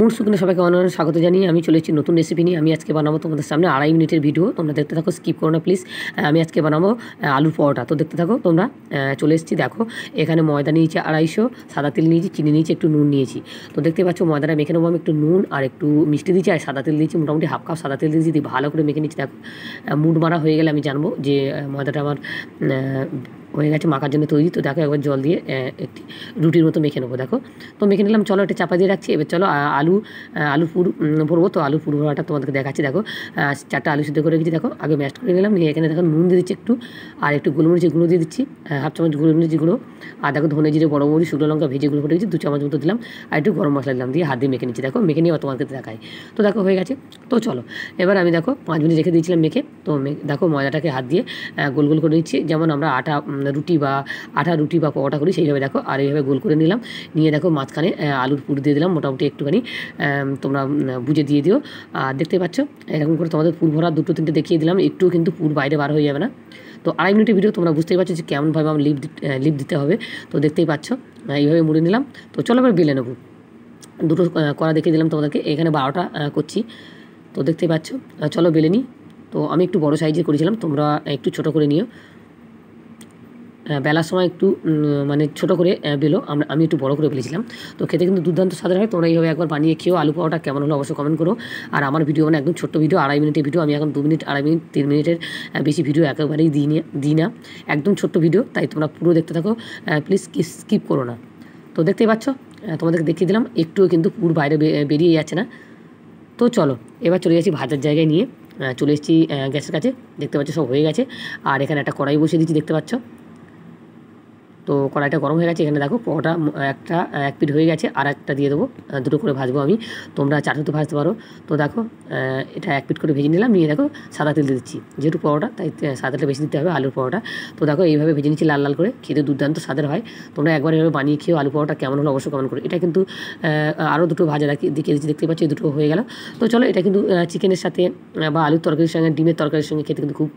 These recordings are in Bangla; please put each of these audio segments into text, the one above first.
মুড সুকুনে সবাইকে অনেক স্বাগত জানিয়ে আমি চলে এসেছি নতুন রেসিপি নিয়ে আমি আজকে বানাবো তোমাদের সামনে আড়াই মিনিটের ভিডিও তোমরা দেখতে থাকো স্কিপ করো না প্লিজ আমি আজকে বানাবো আলুর পরোটা তো দেখতে থাকো তোমরা চলে এসেছি দেখো এখানে ময়দা নিয়েছি আড়াইশো সাদা তেল নিয়েছি চিনি নিয়েছি একটু নুন নিয়েছি তো দেখতে পাচ্ছ ময়দাটা মেখে নেবো আমি একটু নুন আর একটু মিষ্টি দিয়েছি আর সাদা তেল দিয়েছি মোটামুটি হাফ কাপ সাদা তেল দিয়েছি দিয়ে ভালো করে মেখে নিচ্ছি দেখো মুড মারা হয়ে গেলে আমি জানবো যে ময়দাটা আমার হয়ে গেছে মাখার জন্য তৈরি তো দেখো একবার জল দিয়ে একটি রুটির মতো মেখে নেবো দেখো তো মেখে নিলাম চলো একটা চাপা দিয়ে রাখছি এবার চলো আলু আলু পুর ভরবো তো আলু পুর ভরাটা তোমাদেরকে দেখাচ্ছি দেখো চারটা আলু সিদ্ধ করে রেখেছি দেখো আগে ম্যাশ করে নিলাম নিয়ে এখানে দেখো নুন দিয়ে দিচ্ছি একটু আর একটু গোলমরিচের গুঁড়ো দিয়ে দিচ্ছি হাফ চামচ গোলমরিচি গুঁড়ো আর দেখো ধনে জিরে বড় মরিচ শুকনো লঙ্কা ভেজে গুঁড়ো দিচ্ছি দু চামচ মতো দিলাম আর একটু গরম মশলা দিলাম দিয়ে হাত দিয়ে মেখে নিচ্ছি দেখো মেখে নিয়ে তোমাকে দেখাই তো দেখো হয়ে গেছে তো চলো এবার আমি দেখো পাঁচ মিনিট রেখে দিয়েছিলাম মেখে তো দেখো ময়দাটাকে হাত দিয়ে গোল গোল করে দিচ্ছি যেমন আমরা আটা রুটি বা আঠা রুটি বা পরোটা করি সেইভাবে দেখো আর এইভাবে গোল করে নিলাম নিয়ে দেখো মাঝখানে আলুর পুর দিয়ে দিলাম মোটামুটি একটুখানি তোমরা বুঝে দিয়ে দিও আর দেখতে পাচ্ছ এরকম করে তোমাদের পুর ভরা দুটো তিনটে দেখিয়ে দিলাম একটু কিন্তু পুর বাইরে বার হয়ে যাবে না তো আড়াই মিনিটের ভিডিও তোমরা বুঝতেই পারছো যে কেমনভাবে আমার লিপ লিপ দিতে হবে তো দেখতেই পাচ্ছ এইভাবে মুড়ে নিলাম তো চলো এবার বেলে নেবো দুটো করা দেখিয়ে দিলাম তোমাদেরকে এখানে বারোটা করছি তো দেখতেই পাচ্ছ চলো বেলে নিই তো আমি একটু বড় সাইজে করেছিলাম তোমরা একটু ছোট করে নিও বেলার সময় একটু মানে ছোট করে বেলো আমরা আমি একটু বড় করে ফেলেছিলাম তো খেতে কিন্তু দুর্দান্ত সাদা হয় তোমরা এইভাবে একবার বানিয়ে খেয়েও আলু পাওয়াটা কেমন হলো অবশ্যই কমেন্ট করো আর আমার ভিডিও মানে একদম ছোট্ট ভিডিও আড়াই মিনিটের ভিডিও আমি এখন দু মিনিট আড়াই মিনিট তিন মিনিটের বেশি ভিডিও একেবারেই দিই দিই না একদম ছোট্ট ভিডিও তাই তোমরা পুরো দেখতে থাকো প্লিজ স্কিপ করো না তো দেখতেই পাচ্ছ তোমাদেরকে দেখিয়ে দিলাম একটুও কিন্তু পুর বাইরে বেরিয়ে যাচ্ছে না তো চলো এবার চলে যাচ্ছি ভাজার জায়গায় নিয়ে চলে এসেছি গ্যাসের কাছে দেখতে পাচ্ছ সব হয়ে গেছে আর এখানে একটা কড়াই বসিয়ে দিচ্ছি দেখতে পাচ্ছ তো কড়াইটা গরম হয়ে গেছে এখানে দেখো পরোটা একটা এক পিট হয়ে গেছে আর একটা দিয়ে দেবো দুটো করে ভাজবো আমি তোমরা চাটুতে ভাজতে পারো তো দেখো এটা এক পিট করে ভেজে নিলাম নিয়ে দেখো সাদা তেল দিচ্ছি যেহেতু পরোটা তাই সাদাটা বেশি দিতে হবে আলুর পরোটা তো দেখো এইভাবে ভেজে নিচ্ছি লাল লাল করে খেতে দুর্দান্ত স্বাদের হয় তোমরা একবার এভাবে বানিয়ে খেয়েও আলু পরোটা কেমন হলো অবশ্যই কেমন করো এটা কিন্তু আরও দুটো ভাজা রাখি দিকে দিচ্ছি দেখতে পাচ্ছি দুটো হয়ে গেল তো চলো এটা কিন্তু চিকেনের সাথে বা আলুর তরকারির সঙ্গে ডিমের তরকারির সঙ্গে খেতে কিন্তু খুব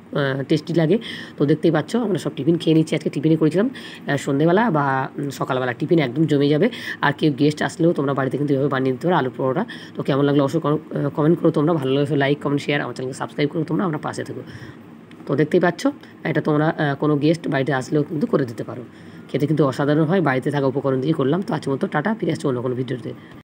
টেস্টি লাগে তো দেখতেই পাচ্ছ আমরা সব টিফিন খেয়ে নিচ্ছি আজকে টিফিনে করেছিলাম সন্ধেবেলা বা সকালবেলা টিফিন একদম জমে যাবে আর কেউ গেস্ট আসলেও তোমরা বাড়িতে কিন্তু এভাবে বানিয়ে দিতে পারো আলু পরোটা তো কেমন লাগলো অবশ্যই কমেন্ট করো তোমরা ভালো লাগলে লাইক কমেন্ট শেয়ার আমার চ্যানেলকে সাবস্ক্রাইব করো তোমরা আমরা পাশে থাকো তো দেখতেই পাচ্ছ এটা তোমরা কোনো গেস্ট বাড়িতে আসলেও কিন্তু করে দিতে পারো খেতে কিন্তু অসাধারণ হয় বাড়িতে থাকা উপকরণ দিয়ে করলাম তো আজ মতো টাটা ফিরে আসছে অন্য কোনো ভিডিওতে